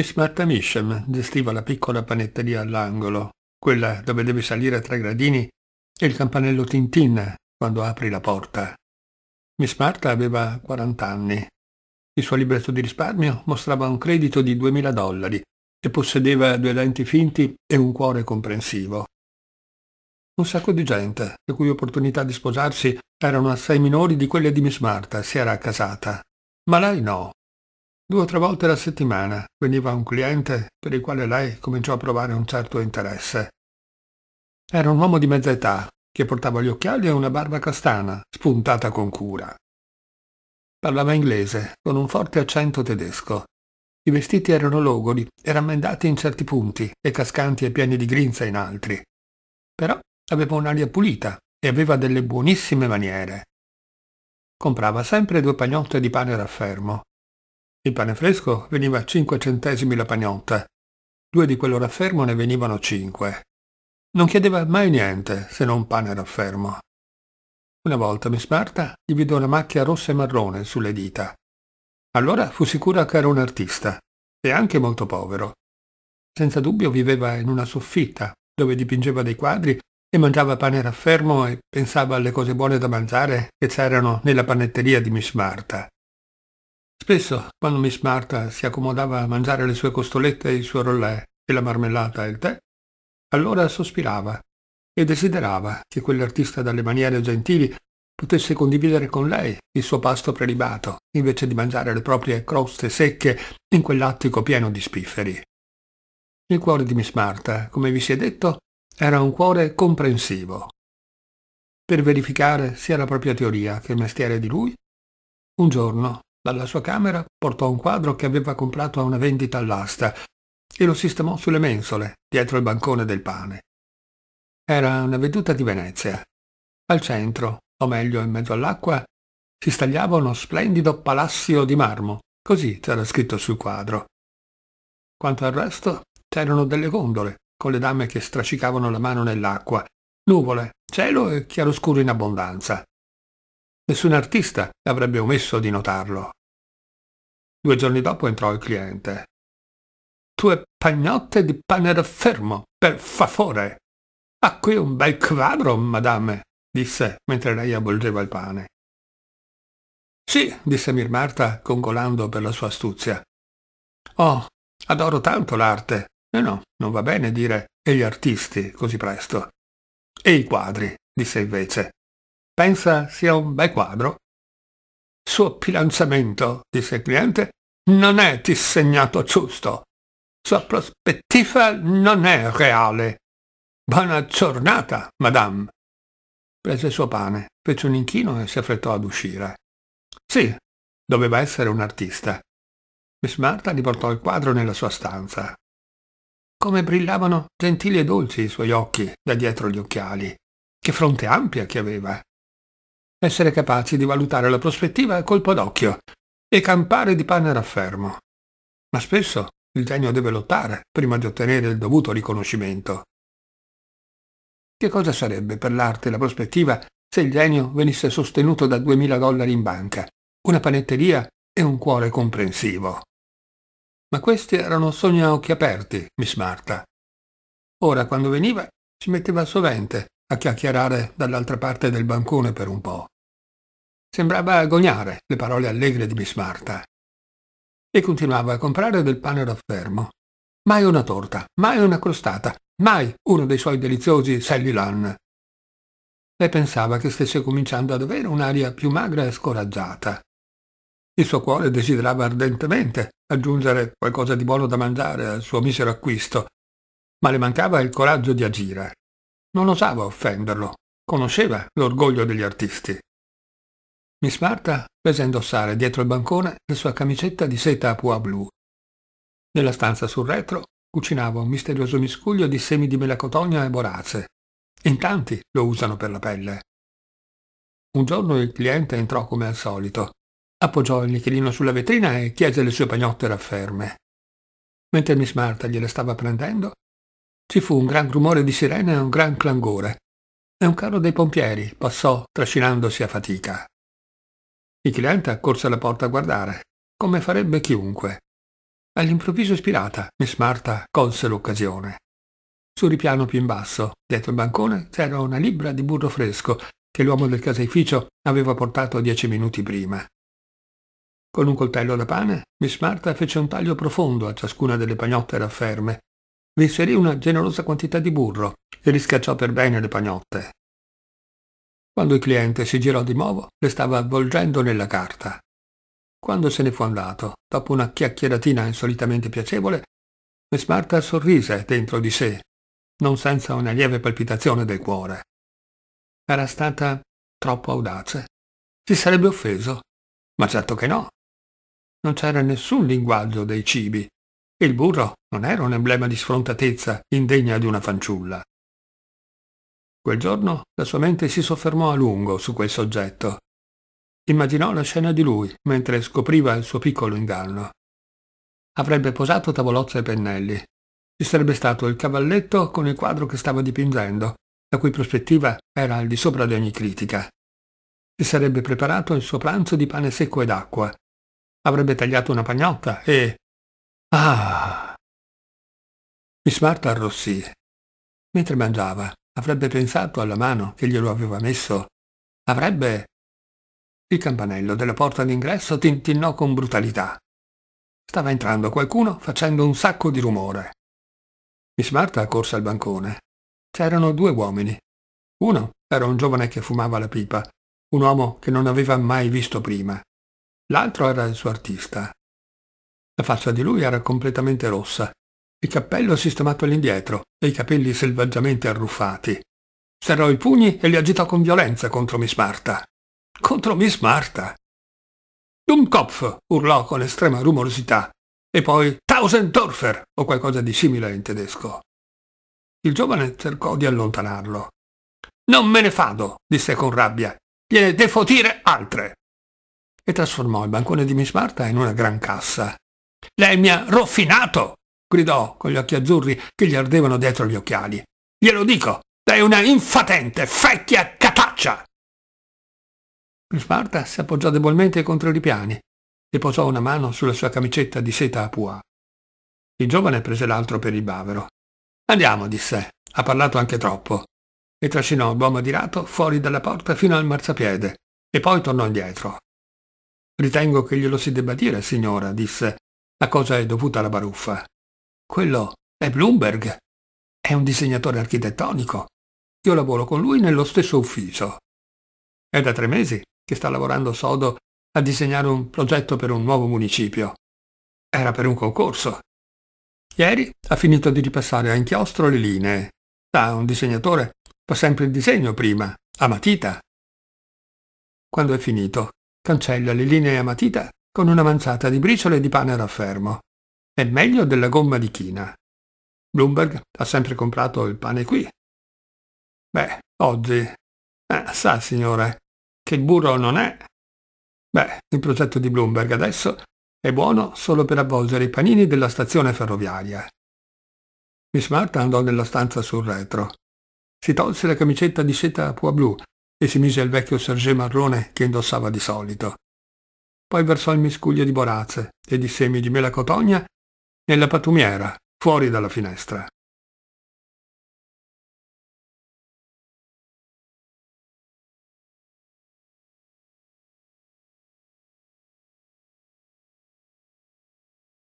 Miss Martha Misham gestiva la piccola panetteria all'angolo, quella dove devi salire tre gradini e il campanello tintinna quando apri la porta. Miss Martha aveva 40 anni. Il suo libretto di risparmio mostrava un credito di 2000 dollari e possedeva due denti finti e un cuore comprensivo. Un sacco di gente, le cui opportunità di sposarsi erano assai minori di quelle di Miss Martha, si era accasata. Ma lei no, Due o tre volte alla settimana veniva un cliente per il quale lei cominciò a provare un certo interesse. Era un uomo di mezza età, che portava gli occhiali e una barba castana, spuntata con cura. Parlava inglese, con un forte accento tedesco. I vestiti erano logori e rammendati in certi punti e cascanti e pieni di grinza in altri. Però aveva un'aria pulita e aveva delle buonissime maniere. Comprava sempre due pagnotte di pane raffermo il pane fresco veniva a 5 centesimi la pagnotta. Due di quello raffermo ne venivano cinque. Non chiedeva mai niente se non pane raffermo. Una volta Miss Marta gli vide una macchia rossa e marrone sulle dita. Allora fu sicura che era un artista, e anche molto povero. Senza dubbio viveva in una soffitta, dove dipingeva dei quadri e mangiava pane raffermo e pensava alle cose buone da mangiare che c'erano nella panetteria di Miss Marta. Spesso, quando Miss Marta si accomodava a mangiare le sue costolette e il suo rollè e la marmellata e il tè, allora sospirava e desiderava che quell'artista dalle maniere gentili potesse condividere con lei il suo pasto prelibato, invece di mangiare le proprie croste secche in quell'attico pieno di spifferi. Il cuore di Miss Marta, come vi si è detto, era un cuore comprensivo. Per verificare sia la propria teoria che il mestiere di lui, un giorno dalla sua camera portò un quadro che aveva comprato a una vendita all'asta e lo sistemò sulle mensole, dietro il bancone del pane. Era una veduta di Venezia. Al centro, o meglio in mezzo all'acqua, si stagliava uno splendido palazzo di marmo, così c'era scritto sul quadro. Quanto al resto, c'erano delle gondole, con le dame che strascicavano la mano nell'acqua, nuvole, cielo e chiaroscuro in abbondanza. Nessun artista avrebbe omesso di notarlo. Due giorni dopo entrò il cliente. Tue pagnotte di pane raffermo, per favore. Ha qui un bel quadro, madame, disse mentre lei avvolgeva il pane. Sì, disse Mir Marta, congolando per la sua astuzia. Oh, adoro tanto l'arte. E no, non va bene dire e gli artisti così presto. E i quadri, disse invece pensa sia un bel quadro? Suo bilanciamento, disse il cliente, non è disegnato giusto. Sua prospettiva non è reale. Buona giornata, madame. Prese il suo pane, fece un inchino e si affrettò ad uscire. Sì, doveva essere un artista. Miss Marta riportò il quadro nella sua stanza. Come brillavano gentili e dolci i suoi occhi da dietro gli occhiali. Che fronte ampia che aveva essere capaci di valutare la prospettiva a colpo d'occhio e campare di pane raffermo. Ma spesso il genio deve lottare prima di ottenere il dovuto riconoscimento. Che cosa sarebbe per l'arte la prospettiva se il genio venisse sostenuto da 2000 dollari in banca, una panetteria e un cuore comprensivo? Ma questi erano sogni a occhi aperti, Miss Marta. Ora, quando veniva, si metteva sovente a chiacchierare dall'altra parte del bancone per un po'. Sembrava agognare le parole allegre di Miss Marta. E continuava a comprare del pane raffermo. Mai una torta, mai una crostata, mai uno dei suoi deliziosi Sally Lan. Lei pensava che stesse cominciando ad avere un'aria più magra e scoraggiata. Il suo cuore desiderava ardentemente aggiungere qualcosa di buono da mangiare al suo misero acquisto, ma le mancava il coraggio di agire. Non osava offenderlo, conosceva l'orgoglio degli artisti. Miss Marta prese a indossare dietro il bancone la sua camicetta di seta a pois blu. Nella stanza sul retro cucinava un misterioso miscuglio di semi di melacotonia e borace. In tanti lo usano per la pelle. Un giorno il cliente entrò come al solito. Appoggiò il nichilino sulla vetrina e chiese le sue pagnotte rafferme. Mentre Miss Marta gliele stava prendendo, ci fu un gran rumore di sirene e un gran clangore, e un carro dei pompieri passò trascinandosi a fatica. Il cliente accorse alla porta a guardare, come farebbe chiunque. All'improvviso ispirata, Miss Marta colse l'occasione. Sul ripiano più in basso, dietro il bancone, c'era una libra di burro fresco che l'uomo del caseificio aveva portato dieci minuti prima. Con un coltello da pane, Miss Marta fece un taglio profondo a ciascuna delle pagnotte rafferme vi inserì una generosa quantità di burro e rischiacciò per bene le pagnotte. Quando il cliente si girò di nuovo, le stava avvolgendo nella carta. Quando se ne fu andato, dopo una chiacchieratina insolitamente piacevole, Miss Marta sorrise dentro di sé, non senza una lieve palpitazione del cuore. Era stata troppo audace. Si sarebbe offeso? Ma certo che no. Non c'era nessun linguaggio dei cibi, il burro non era un emblema di sfrontatezza indegna di una fanciulla. Quel giorno la sua mente si soffermò a lungo su quel soggetto. Immaginò la scena di lui mentre scopriva il suo piccolo inganno. Avrebbe posato tavolozza e pennelli. Ci sarebbe stato il cavalletto con il quadro che stava dipingendo, la cui prospettiva era al di sopra di ogni critica. Si sarebbe preparato il suo pranzo di pane secco ed acqua. Avrebbe tagliato una pagnotta e, Ah! Miss Marta arrossì. Mentre mangiava, avrebbe pensato alla mano che glielo aveva messo. Avrebbe... Il campanello della porta d'ingresso tintinnò con brutalità. Stava entrando qualcuno facendo un sacco di rumore. Miss Marta corse al bancone. C'erano due uomini. Uno era un giovane che fumava la pipa, un uomo che non aveva mai visto prima. L'altro era il suo artista, la faccia di lui era completamente rossa, il cappello sistemato all'indietro e i capelli selvaggiamente arruffati. Serrò i pugni e li agitò con violenza contro Miss Marta. Contro Miss Marta! Dummkopf! urlò con estrema rumorosità. E poi Tausendorfer! o qualcosa di simile in tedesco. Il giovane cercò di allontanarlo. Non me ne fado, disse con rabbia. Gliene devo dire altre! E trasformò il bancone di Miss Marta in una gran cassa. Lei mi ha roffinato! gridò con gli occhi azzurri che gli ardevano dietro gli occhiali. Glielo dico, lei è una infatente, fecchia cataccia! Il Sparta si appoggiò debolmente contro i ripiani e posò una mano sulla sua camicetta di seta a pua. Il giovane prese l'altro per il bavero. Andiamo, disse. Ha parlato anche troppo. E trascinò l'uomo adirato fuori dalla porta fino al marciapiede e poi tornò indietro. Ritengo che glielo si debba dire, signora, disse, la cosa è dovuta alla baruffa. Quello è Bloomberg. È un disegnatore architettonico. Io lavoro con lui nello stesso ufficio. È da tre mesi che sta lavorando sodo a disegnare un progetto per un nuovo municipio. Era per un concorso. Ieri ha finito di ripassare a inchiostro le linee. Da un disegnatore fa sempre il disegno prima, a matita. Quando è finito, cancella le linee a matita con una manciata di briciole di pane raffermo. È meglio della gomma di china. Bloomberg ha sempre comprato il pane qui. Beh, oggi... Eh, sa, signore, che il burro non è... Beh, il progetto di Bloomberg adesso è buono solo per avvolgere i panini della stazione ferroviaria. Miss Marta andò nella stanza sul retro. Si tolse la camicetta di seta a pois blu e si mise il vecchio sergè marrone che indossava di solito poi versò il miscuglio di borazze e di semi di melacotogna nella patumiera, fuori dalla finestra.